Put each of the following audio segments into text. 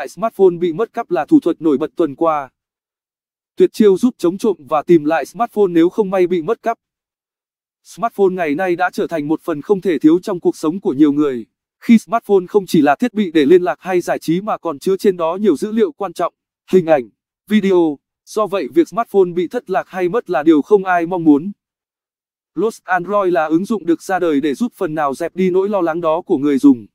tại smartphone bị mất cắp là thủ thuật nổi bật tuần qua. Tuyệt chiêu giúp chống trộm và tìm lại smartphone nếu không may bị mất cắp. Smartphone ngày nay đã trở thành một phần không thể thiếu trong cuộc sống của nhiều người. Khi smartphone không chỉ là thiết bị để liên lạc hay giải trí mà còn chứa trên đó nhiều dữ liệu quan trọng, hình ảnh, video. Do vậy việc smartphone bị thất lạc hay mất là điều không ai mong muốn. Lost Android là ứng dụng được ra đời để giúp phần nào dẹp đi nỗi lo lắng đó của người dùng.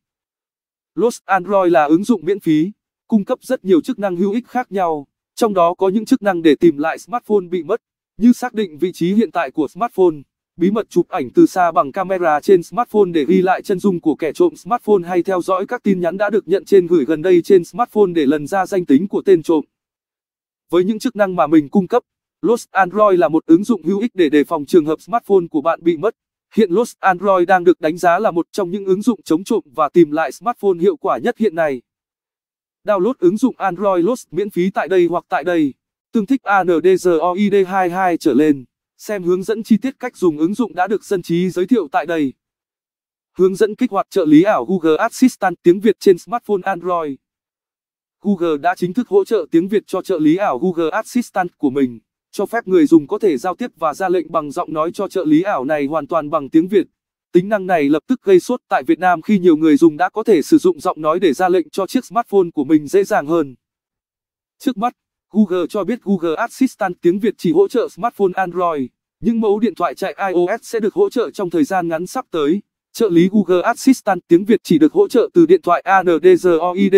Lost Android là ứng dụng miễn phí, cung cấp rất nhiều chức năng hữu ích khác nhau, trong đó có những chức năng để tìm lại smartphone bị mất, như xác định vị trí hiện tại của smartphone, bí mật chụp ảnh từ xa bằng camera trên smartphone để ghi lại chân dung của kẻ trộm smartphone hay theo dõi các tin nhắn đã được nhận trên gửi gần đây trên smartphone để lần ra danh tính của tên trộm. Với những chức năng mà mình cung cấp, Lost Android là một ứng dụng hữu ích để đề phòng trường hợp smartphone của bạn bị mất. Hiện Lost Android đang được đánh giá là một trong những ứng dụng chống trộm và tìm lại smartphone hiệu quả nhất hiện nay. Download ứng dụng Android Lost miễn phí tại đây hoặc tại đây. Tương thích ANDROID22 trở lên. Xem hướng dẫn chi tiết cách dùng ứng dụng đã được dân trí giới thiệu tại đây. Hướng dẫn kích hoạt trợ lý ảo Google Assistant tiếng Việt trên smartphone Android. Google đã chính thức hỗ trợ tiếng Việt cho trợ lý ảo Google Assistant của mình, cho phép người dùng có thể giao tiếp và ra lệnh bằng giọng nói cho trợ lý ảo này hoàn toàn bằng tiếng Việt. Tính năng này lập tức gây sốt tại Việt Nam khi nhiều người dùng đã có thể sử dụng giọng nói để ra lệnh cho chiếc smartphone của mình dễ dàng hơn. Trước mắt, Google cho biết Google Assistant tiếng Việt chỉ hỗ trợ smartphone Android. nhưng mẫu điện thoại chạy iOS sẽ được hỗ trợ trong thời gian ngắn sắp tới. Trợ lý Google Assistant tiếng Việt chỉ được hỗ trợ từ điện thoại Android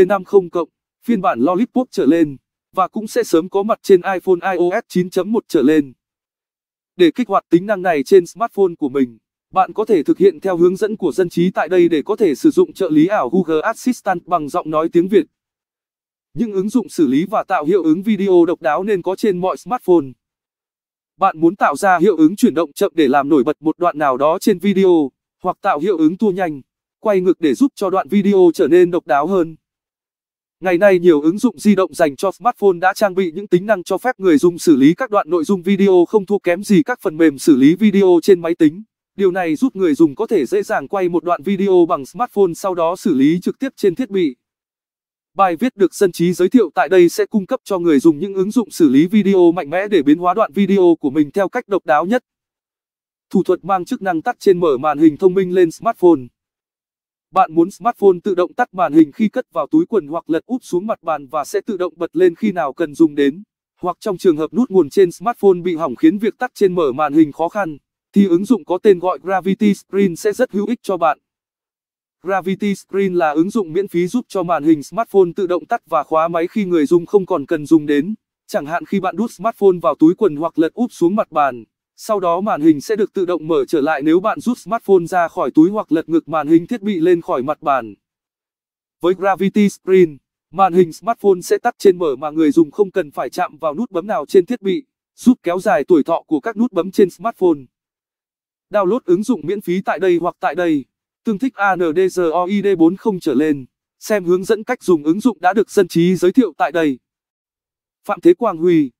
50 cộng, phiên bản Lollipop trở lên, và cũng sẽ sớm có mặt trên iPhone iOS 9.1 trở lên. Để kích hoạt tính năng này trên smartphone của mình, bạn có thể thực hiện theo hướng dẫn của dân trí tại đây để có thể sử dụng trợ lý ảo Google Assistant bằng giọng nói tiếng Việt. Những ứng dụng xử lý và tạo hiệu ứng video độc đáo nên có trên mọi smartphone. Bạn muốn tạo ra hiệu ứng chuyển động chậm để làm nổi bật một đoạn nào đó trên video, hoặc tạo hiệu ứng tua nhanh, quay ngược để giúp cho đoạn video trở nên độc đáo hơn. Ngày nay nhiều ứng dụng di động dành cho smartphone đã trang bị những tính năng cho phép người dùng xử lý các đoạn nội dung video không thua kém gì các phần mềm xử lý video trên máy tính. Điều này giúp người dùng có thể dễ dàng quay một đoạn video bằng smartphone sau đó xử lý trực tiếp trên thiết bị. Bài viết được dân trí giới thiệu tại đây sẽ cung cấp cho người dùng những ứng dụng xử lý video mạnh mẽ để biến hóa đoạn video của mình theo cách độc đáo nhất. Thủ thuật mang chức năng tắt trên mở màn hình thông minh lên smartphone. Bạn muốn smartphone tự động tắt màn hình khi cất vào túi quần hoặc lật úp xuống mặt bàn và sẽ tự động bật lên khi nào cần dùng đến, hoặc trong trường hợp nút nguồn trên smartphone bị hỏng khiến việc tắt trên mở màn hình khó khăn thì ứng dụng có tên gọi Gravity Screen sẽ rất hữu ích cho bạn. Gravity Screen là ứng dụng miễn phí giúp cho màn hình smartphone tự động tắt và khóa máy khi người dùng không còn cần dùng đến. Chẳng hạn khi bạn đút smartphone vào túi quần hoặc lật úp xuống mặt bàn, sau đó màn hình sẽ được tự động mở trở lại nếu bạn rút smartphone ra khỏi túi hoặc lật ngược màn hình thiết bị lên khỏi mặt bàn. Với Gravity Screen, màn hình smartphone sẽ tắt trên mở mà người dùng không cần phải chạm vào nút bấm nào trên thiết bị, giúp kéo dài tuổi thọ của các nút bấm trên smartphone. Download ứng dụng miễn phí tại đây hoặc tại đây. Tương thích ANDROID 40 trở lên. Xem hướng dẫn cách dùng ứng dụng đã được dân trí giới thiệu tại đây. Phạm Thế Quang Huy